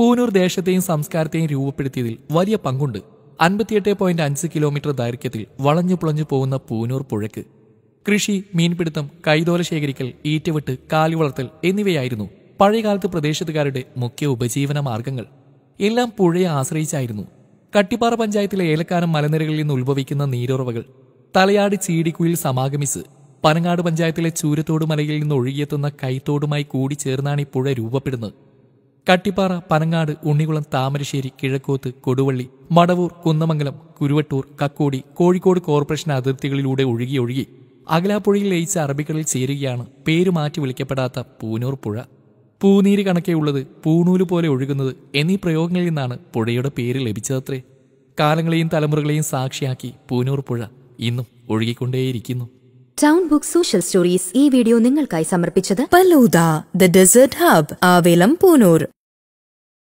പൂനൂർ ദേശത്തെയും സംസ്കാരത്തെയും രൂപപ്പെടുത്തിയതിൽ വലിയ പങ്കുണ്ട് അൻപത്തിയെട്ട് പോയിന്റ് അഞ്ച് കിലോമീറ്റർ ദൈർഘ്യത്തിൽ വളഞ്ഞു പുളഞ്ഞു പോകുന്ന പൂനൂർ പുഴയ്ക്ക് കൃഷി മീൻപിടുത്തം കൈതോല ശേഖരിക്കൽ ഈറ്റവെട്ട് കാലിവളർത്തൽ എന്നിവയായിരുന്നു പഴയകാലത്ത് പ്രദേശത്തുകാരുടെ മുഖ്യ ഉപജീവന മാർഗങ്ങൾ എല്ലാം പുഴയെ ആശ്രയിച്ചായിരുന്നു കട്ടിപ്പാറ പഞ്ചായത്തിലെ ഏലക്കാനം മലനിരകളിൽ നിന്ന് ഉത്ഭവിക്കുന്ന നീരുറവകൾ തലയാട് ചീടിക്കുയിൽ സമാഗമിച്ച് പനങ്ങാട് പഞ്ചായത്തിലെ ചൂരത്തോട് മലയിൽ നിന്ന് ഒഴുകിയെത്തുന്ന കൈത്തോടുമായി കൂടിച്ചേർന്നാണ് ഈ പുഴ രൂപപ്പെടുന്നത് കട്ടിപ്പാറ പനങ്ങാട് ഉണ്ണികുളം താമരശ്ശേരി കിഴക്കോത്ത് കൊടുവള്ളി മടവൂർ കുന്നമംഗലം കുരുവട്ടൂർ കക്കോടി കോഴിക്കോട് കോർപ്പറേഷൻ അതിർത്തികളിലൂടെ ഒഴുകിയൊഴുകി അകലാപ്പുഴയിൽ ലയിച്ച അറബിക്കടൽ ചേരുകയാണ് പേര് മാറ്റി വിളിക്കപ്പെടാത്ത പൂനൂർ പുഴ പൂനീര് കണക്കേ ഉള്ളത് പൂണൂല് പോലെ ഒഴുകുന്നത് എന്നീ പ്രയോഗങ്ങളിൽ നിന്നാണ് പുഴയുടെ പേര് ലഭിച്ചതത്രേ കാലങ്ങളെയും തലമുറകളെയും സാക്ഷിയാക്കി പൂനൂർ പുഴ ഇന്നും ഒഴുകിക്കൊണ്ടേയിരിക്കുന്നു ടൗൺ ബുക്ക് സോഷ്യൽ സ്റ്റോറീസ് ഈ വീഡിയോ നിങ്ങൾക്കായി സമർപ്പിച്ചത് Paluda the dessert hub Avelam Poonoor